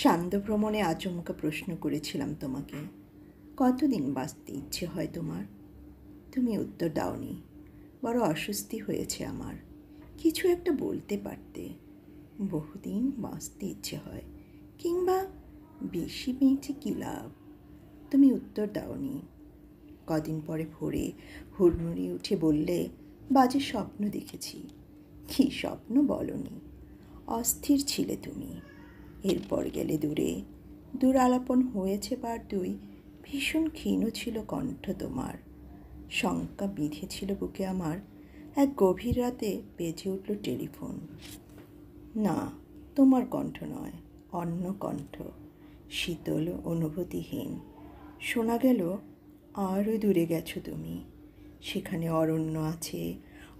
সান্দ ভ্রমণে আচমকা প্রশ্ন করেছিলাম তোমাকে কতদিন বাঁচতে ইচ্ছে হয় তোমার তুমি উত্তর দাওনি বড় অস্বস্তি হয়েছে আমার কিছু একটা বলতে পারতে বহুদিন বাঁচতে ইচ্ছে হয় কিংবা বেশি বেঁচে কী লাভ তুমি উত্তর দাওনি কদিন পরে ভোরে হুড়মুড়ি উঠে বললে বাজে স্বপ্ন দেখেছি কী স্বপ্ন বলনি অস্থির ছিলে তুমি এরপর গেলে দূরে দূর আলাপন হয়েছে বার দুই ভীষণ ক্ষীণ ছিল কণ্ঠ তোমার শঙ্কা বিঁধেছিল বুকে আমার এক গভীর রাতে বেজে উঠল টেলিফোন না তোমার কণ্ঠ নয় অন্য কণ্ঠ শীতল অনুভূতিহীন শোনা গেল আরও দূরে গেছো তুমি সেখানে অরণ্য আছে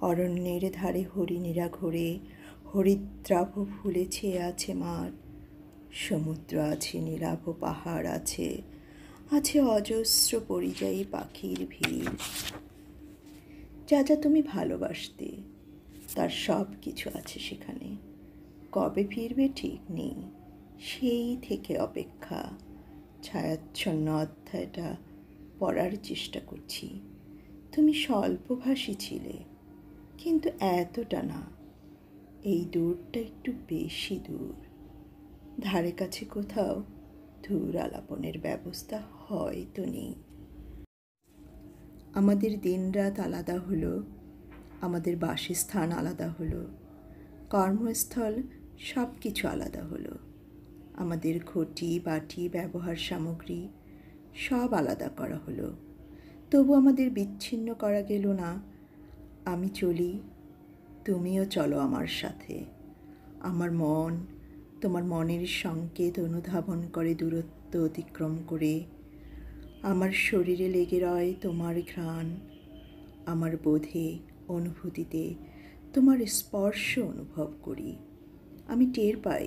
অরণ্যের ধারে হরিণীরা ঘোরে হরিদ্রাভ ফুলে ছেয়ে আছে মাঠ সমুদ্র আছে নীলাভ পাহাড় আছে আছে অজস্র পরিযায়ী পাখির ভিড় যা যা তুমি ভালোবাসতে তার সব কিছু আছে সেখানে কবে ফিরবে ঠিক নেই সেই থেকে অপেক্ষা ছায়াচ্ছন্ন অধ্যায়টা পড়ার চেষ্টা করছি তুমি স্বল্পভাষী ছিলে কিন্তু এতটা না এই দূরটা একটু বেশি দূর ধারে কাছে কোথাও ধূর আলাপনের ব্যবস্থা হয়তো নেই আমাদের দিন রাত আলাদা হলো আমাদের বাসস্থান আলাদা হলো কর্মস্থল সব কিছু আলাদা হলো আমাদের ঘটি বাটি ব্যবহার সামগ্রী সব আলাদা করা হলো তবু আমাদের বিচ্ছিন্ন করা গেল না আমি চলি তুমিও চলো আমার সাথে আমার মন তোমার মনের সংকেত অনুধাবন করে দূরত্ব অতিক্রম করে আমার শরীরে লেগে রয় তোমার ঘ্রাণ আমার বোধে অনুভূতিতে তোমার স্পর্শ অনুভব করি আমি টের পাই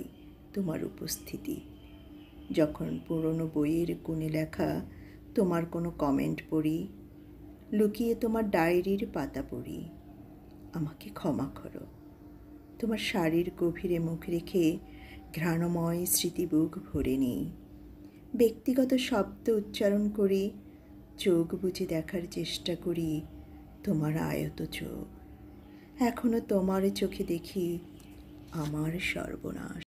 তোমার উপস্থিতি যখন পুরনো বইয়ের কোণে লেখা তোমার কোনো কমেন্ট পড়ি লুকিয়ে তোমার ডায়েরির পাতা পড়ি আমাকে ক্ষমা করো তোমার শাড়ির গভীরে মুখ রেখে ঘ্রাণময় স্মৃতিবুক ভরে নেই ব্যক্তিগত শব্দ উচ্চারণ করে চোখ বুঝে দেখার চেষ্টা করি তোমার আয়ত চোখ এখনও তোমার চোখে দেখি আমার সর্বনাশ